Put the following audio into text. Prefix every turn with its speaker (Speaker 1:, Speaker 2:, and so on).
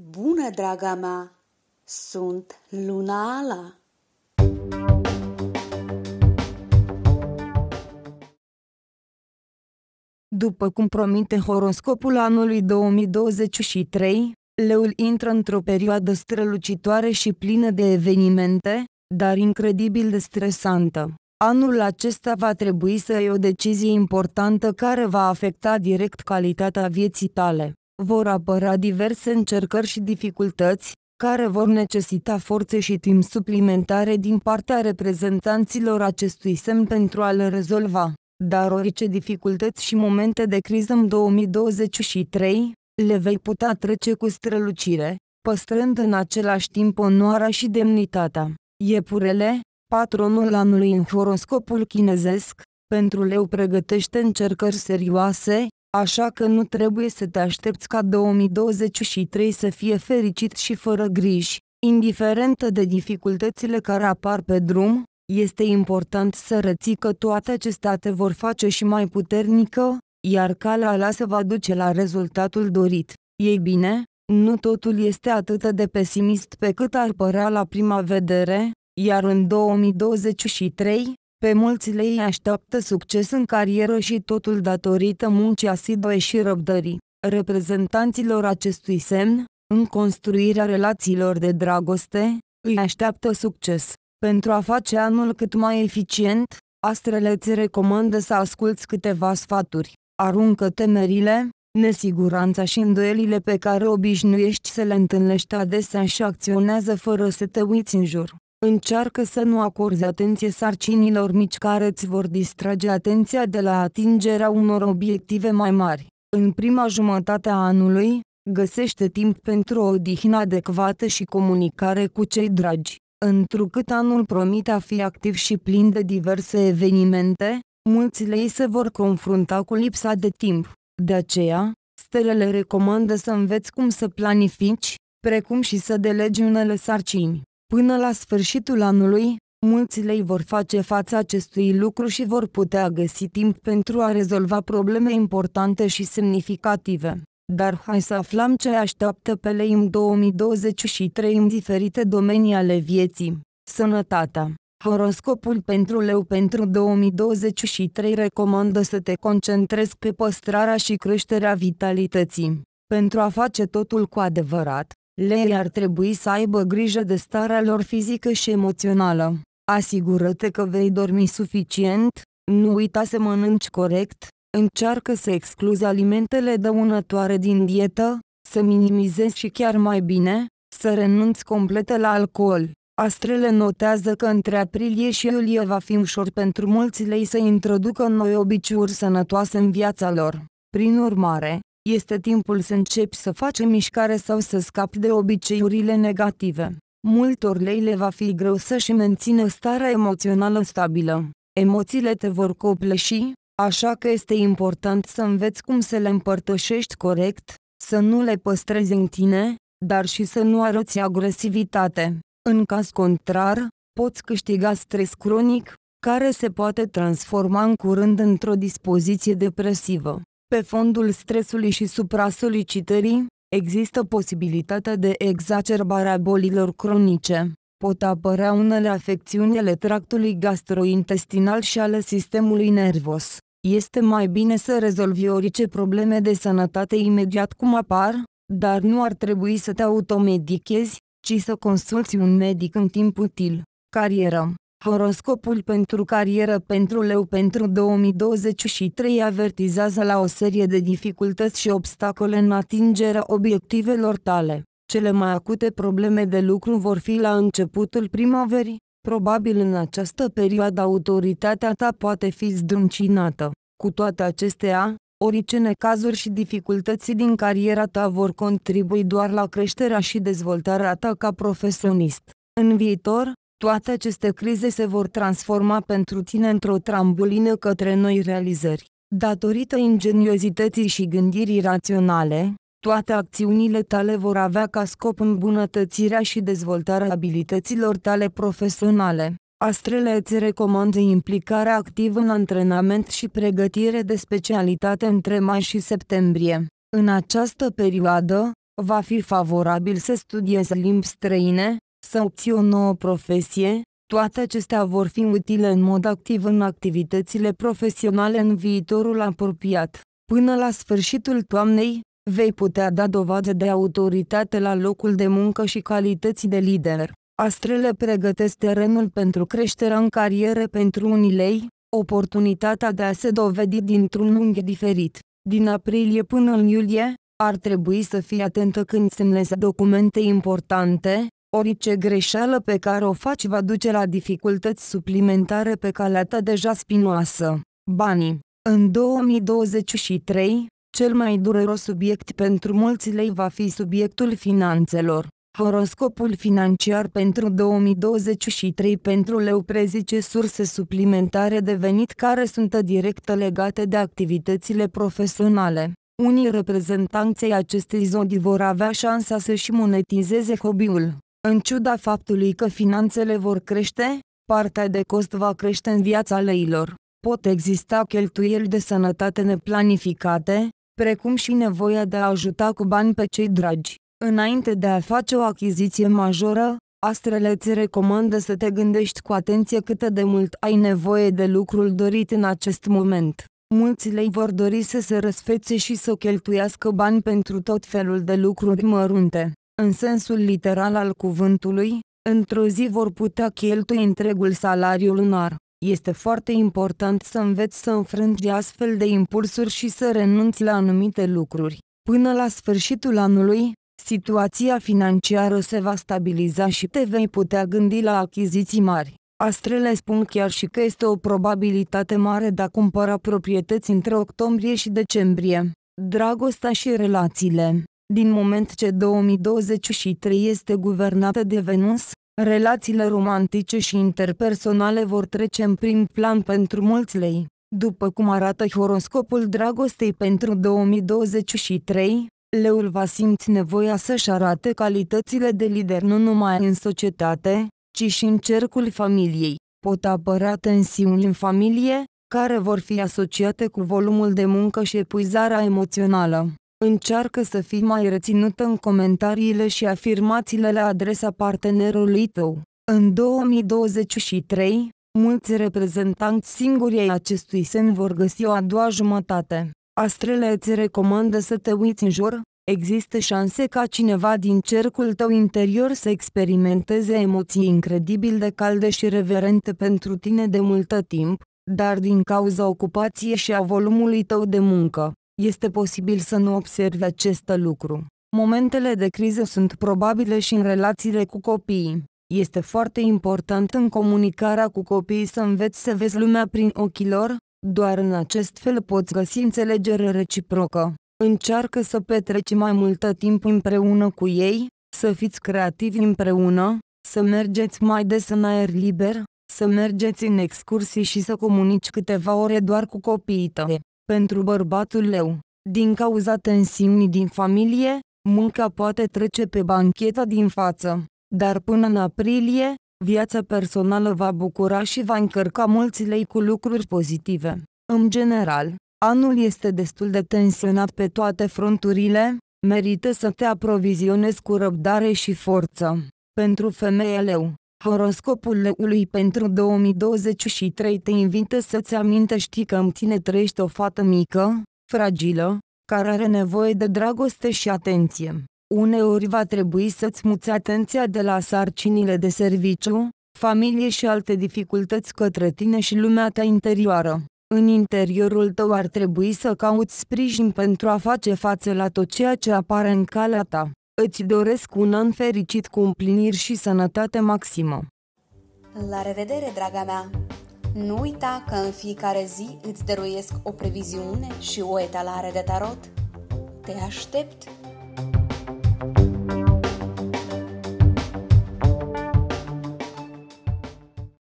Speaker 1: Bună, draga mea! Sunt Luna Ala! După cum promite horoscopul anului 2023, leul intră într-o perioadă strălucitoare și plină de evenimente, dar incredibil de stresantă. Anul acesta va trebui să ai o decizie importantă care va afecta direct calitatea vieții tale vor apăra diverse încercări și dificultăți, care vor necesita forțe și timp suplimentare din partea reprezentanților acestui semn pentru a le rezolva. Dar orice dificultăți și momente de criză în 2023, le vei putea trece cu strălucire, păstrând în același timp onoarea și demnitatea. Iepurele, patronul anului în horoscopul chinezesc, pentru leu pregătește încercări serioase, așa că nu trebuie să te aștepți ca 2023 să fie fericit și fără griji. Indiferent de dificultățile care apar pe drum, este important să reții că toate acestea te vor face și mai puternică, iar calea la se va duce la rezultatul dorit. Ei bine, nu totul este atât de pesimist pe cât ar părea la prima vedere, iar în 2023, pe mulți le așteaptă succes în carieră și totul datorită muncii asidue și răbdării. Reprezentanților acestui semn, în construirea relațiilor de dragoste, îi așteaptă succes. Pentru a face anul cât mai eficient, astrele ți recomandă să asculți câteva sfaturi. Aruncă temerile, nesiguranța și îndoielile pe care obișnuiești să le întâlnești adesea și acționează fără să te uiți în jur. Încearcă să nu acorzi atenție sarcinilor mici care îți vor distrage atenția de la atingerea unor obiective mai mari. În prima jumătate a anului, găsește timp pentru o odihnă adecvată și comunicare cu cei dragi. Întrucât anul promite a fi activ și plin de diverse evenimente, mulți lei se vor confrunta cu lipsa de timp. De aceea, stelele recomandă să înveți cum să planifici, precum și să delegi unele sarcini. Până la sfârșitul anului, mulți lei vor face față acestui lucru și vor putea găsi timp pentru a rezolva probleme importante și semnificative. Dar hai să aflăm ce așteaptă pe lei în 2023 în diferite domenii ale vieții. Sănătatea Horoscopul pentru leu pentru 2023 recomandă să te concentrezi pe păstrarea și creșterea vitalității. Pentru a face totul cu adevărat, Lei ar trebui să aibă grijă de starea lor fizică și emoțională. Asigură-te că vei dormi suficient, nu uita să mănânci corect, încearcă să excluzi alimentele dăunătoare din dietă, să minimizezi și chiar mai bine, să renunți complet la alcool. Astrele notează că între aprilie și iulie va fi ușor pentru mulți lei să introducă noi obiceiuri sănătoase în viața lor. Prin urmare, este timpul să începi să faci mișcare sau să scapi de obiceiurile negative. Multor lei le va fi greu să-și mențină starea emoțională stabilă. Emoțiile te vor copleși, așa că este important să înveți cum să le împărtășești corect, să nu le păstrezi în tine, dar și să nu arăți agresivitate. În caz contrar, poți câștiga stres cronic, care se poate transforma în curând într-o dispoziție depresivă. Pe fondul stresului și supra-solicitării, există posibilitatea de exacerbare a bolilor cronice. Pot apărea unele afecțiuni ale tractului gastrointestinal și ale sistemului nervos. Este mai bine să rezolvi orice probleme de sănătate imediat cum apar, dar nu ar trebui să te automedichezi, ci să consulți un medic în timp util. Carieră Horoscopul pentru carieră pentru leu pentru 2023 avertizează la o serie de dificultăți și obstacole în atingerea obiectivelor tale. Cele mai acute probleme de lucru vor fi la începutul primăverii. Probabil în această perioadă autoritatea ta poate fi zdruncinată. Cu toate acestea, orice necazuri și dificultăți din cariera ta vor contribui doar la creșterea și dezvoltarea ta ca profesionist. În viitor, toate aceste crize se vor transforma pentru tine într-o trambulină către noi realizări. Datorită ingeniozității și gândirii raționale, toate acțiunile tale vor avea ca scop îmbunătățirea și dezvoltarea abilităților tale profesionale. Astrele îți recomandă implicarea activă în antrenament și pregătire de specialitate între mai și septembrie. În această perioadă, va fi favorabil să studiezi limbi străine, să obții o nouă profesie, toate acestea vor fi utile în mod activ în activitățile profesionale în viitorul apropiat. Până la sfârșitul toamnei, vei putea da dovadă de autoritate la locul de muncă și calități de lider. Astrele pregătesc terenul pentru creșterea în carieră pentru lei. oportunitatea de a se dovedi dintr-un unghi diferit. Din aprilie până în iulie, ar trebui să fii atentă când semnezi documente importante, Orice greșeală pe care o faci va duce la dificultăți suplimentare pe calea ta deja spinoasă. Banii. În 2023, cel mai dureros subiect pentru mulți lei va fi subiectul finanțelor. Horoscopul financiar pentru 2023 pentru leu prezice surse suplimentare de venit care sunt direct legate de activitățile profesionale. Unii reprezentanței acestei zodii vor avea șansa să-și monetizeze hobby-ul. În ciuda faptului că finanțele vor crește, partea de cost va crește în viața leilor. Pot exista cheltuieli de sănătate neplanificate, precum și nevoia de a ajuta cu bani pe cei dragi. Înainte de a face o achiziție majoră, astrele îți recomandă să te gândești cu atenție cât de mult ai nevoie de lucrul dorit în acest moment. Mulți lei vor dori să se răsfețe și să cheltuiască bani pentru tot felul de lucruri mărunte în sensul literal al cuvântului, într-o zi vor putea cheltui întregul salariu lunar. Este foarte important să înveți să înfrângi astfel de impulsuri și să renunți la anumite lucruri. Până la sfârșitul anului, situația financiară se va stabiliza și te vei putea gândi la achiziții mari. Astrele spun chiar și că este o probabilitate mare de a cumpăra proprietăți între octombrie și decembrie. Dragostea și relațiile din moment ce 2023 este guvernată de Venus, relațiile romantice și interpersonale vor trece în prim plan pentru mulți lei. După cum arată horoscopul dragostei pentru 2023, leul va simți nevoia să-și arate calitățile de lider nu numai în societate, ci și în cercul familiei. Pot apărea tensiuni în familie, care vor fi asociate cu volumul de muncă și epuizarea emoțională. Încearcă să fii mai reținută în comentariile și afirmațiile la adresa partenerului tău. În 2023, mulți reprezentanți singuri ai acestui semn vor găsi o a doua jumătate. Astrele îți recomandă să te uiți în jur, există șanse ca cineva din cercul tău interior să experimenteze emoții incredibil de calde și reverente pentru tine de multă timp, dar din cauza ocupației și a volumului tău de muncă, este posibil să nu observi acest lucru. Momentele de criză sunt probabile și în relațiile cu copiii. Este foarte important în comunicarea cu copiii să înveți să vezi lumea prin ochii lor, doar în acest fel poți găsi înțelegere reciprocă. Încearcă să petreci mai multă timp împreună cu ei, să fiți creativi împreună, să mergeți mai des în aer liber, să mergeți în excursii și să comunici câteva ore doar cu copiii tăi. Pentru bărbatul leu, din cauza tensiunii din familie, munca poate trece pe bancheta din față, dar până în aprilie, viața personală va bucura și va încărca mulți lei cu lucruri pozitive. În general, anul este destul de tensionat pe toate fronturile, merită să te aprovizionezi cu răbdare și forță. Pentru femeie leu, Horoscopul leului pentru 2023 te invită să-ți amintești că în tine trăiește o fată mică, fragilă, care are nevoie de dragoste și atenție. Uneori va trebui să-ți muți atenția de la sarcinile de serviciu, familie și alte dificultăți către tine și lumea ta interioară. În interiorul tău ar trebui să cauți sprijin pentru a face față la tot ceea ce apare în calea ta. Îți doresc un an fericit cu împliniri și sănătate maximă. La revedere, draga mea! Nu uita că în fiecare zi îți dăruiesc o previziune și o etalare de tarot. Te aștept!